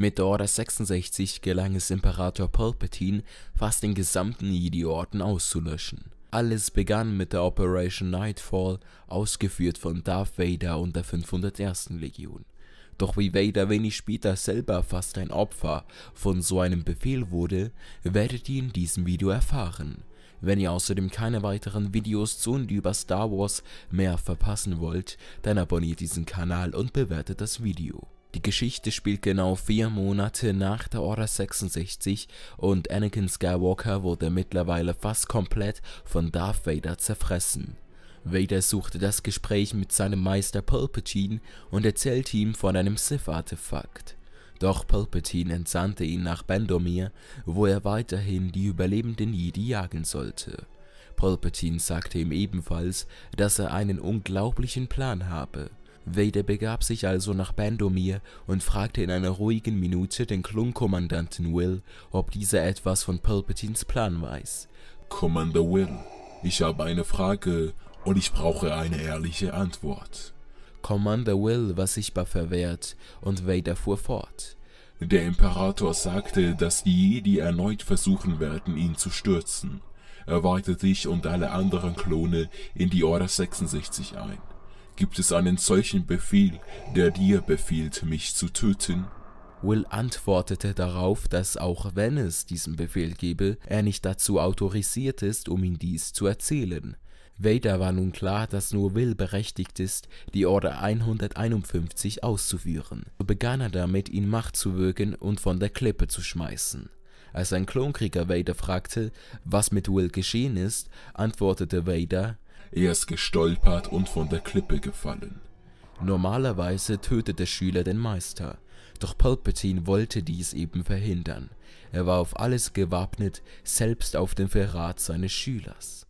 Mit der Order 66 gelang es Imperator Palpatine, fast den gesamten Jedi-Orden auszulöschen. Alles begann mit der Operation Nightfall, ausgeführt von Darth Vader und der 501. Legion. Doch wie Vader wenig später selber fast ein Opfer von so einem Befehl wurde, werdet ihr in diesem Video erfahren. Wenn ihr außerdem keine weiteren Videos zu und über Star Wars mehr verpassen wollt, dann abonniert diesen Kanal und bewertet das Video. Die Geschichte spielt genau vier Monate nach der Order 66 und Anakin Skywalker wurde mittlerweile fast komplett von Darth Vader zerfressen. Vader suchte das Gespräch mit seinem Meister Palpatine und erzählte ihm von einem Sith-Artefakt. Doch Palpatine entsandte ihn nach Bandomir, wo er weiterhin die überlebenden Jedi jagen sollte. Palpatine sagte ihm ebenfalls, dass er einen unglaublichen Plan habe. Vader begab sich also nach Bandomir und fragte in einer ruhigen Minute den Klonkommandanten Will, ob dieser etwas von Palpatines Plan weiß. Commander Will, ich habe eine Frage und ich brauche eine ehrliche Antwort. Commander Will war sichtbar verwehrt und Vader fuhr fort. Der Imperator sagte, dass die Jedi erneut versuchen werden, ihn zu stürzen. Er weihte dich und alle anderen Klone in die Order 66 ein. Gibt es einen solchen Befehl, der dir befiehlt, mich zu töten? Will antwortete darauf, dass auch wenn es diesen Befehl gebe, er nicht dazu autorisiert ist, um ihm dies zu erzählen. Vader war nun klar, dass nur Will berechtigt ist, die Order 151 auszuführen. So begann er damit, ihn Macht zu wirken und von der Klippe zu schmeißen. Als ein Klonkrieger Vader fragte, was mit Will geschehen ist, antwortete Vader, er ist gestolpert und von der Klippe gefallen. Normalerweise tötet der Schüler den Meister, doch Palpatine wollte dies eben verhindern. Er war auf alles gewappnet, selbst auf den Verrat seines Schülers.